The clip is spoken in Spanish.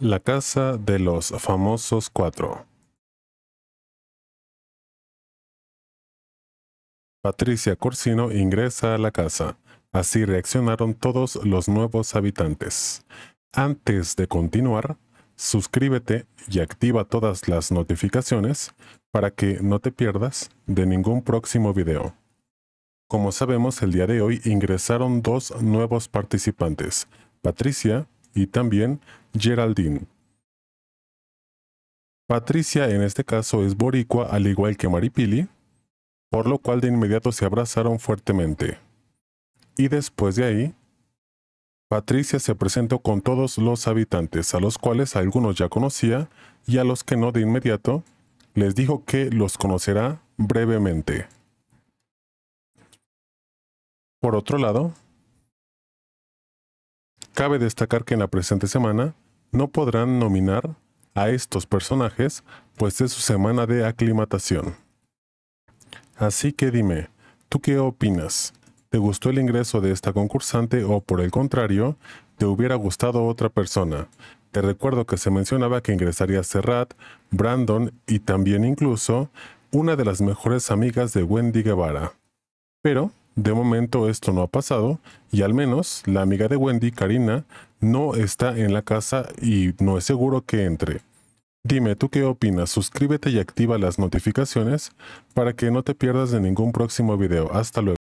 La casa de los famosos cuatro. Patricia Corsino ingresa a la casa. Así reaccionaron todos los nuevos habitantes. Antes de continuar, suscríbete y activa todas las notificaciones para que no te pierdas de ningún próximo video. Como sabemos, el día de hoy ingresaron dos nuevos participantes, Patricia y también Geraldine. Patricia en este caso es boricua al igual que Maripili, por lo cual de inmediato se abrazaron fuertemente. Y después de ahí, Patricia se presentó con todos los habitantes, a los cuales algunos ya conocía y a los que no de inmediato, les dijo que los conocerá brevemente. Por otro lado, cabe destacar que en la presente semana, no podrán nominar a estos personajes, pues es su semana de aclimatación. Así que dime, ¿tú qué opinas? ¿Te gustó el ingreso de esta concursante o por el contrario, te hubiera gustado otra persona? Te recuerdo que se mencionaba que ingresaría Serrat, Brandon y también incluso una de las mejores amigas de Wendy Guevara. Pero de momento esto no ha pasado y al menos la amiga de Wendy, Karina, no está en la casa y no es seguro que entre. Dime tú qué opinas, suscríbete y activa las notificaciones para que no te pierdas de ningún próximo video. Hasta luego.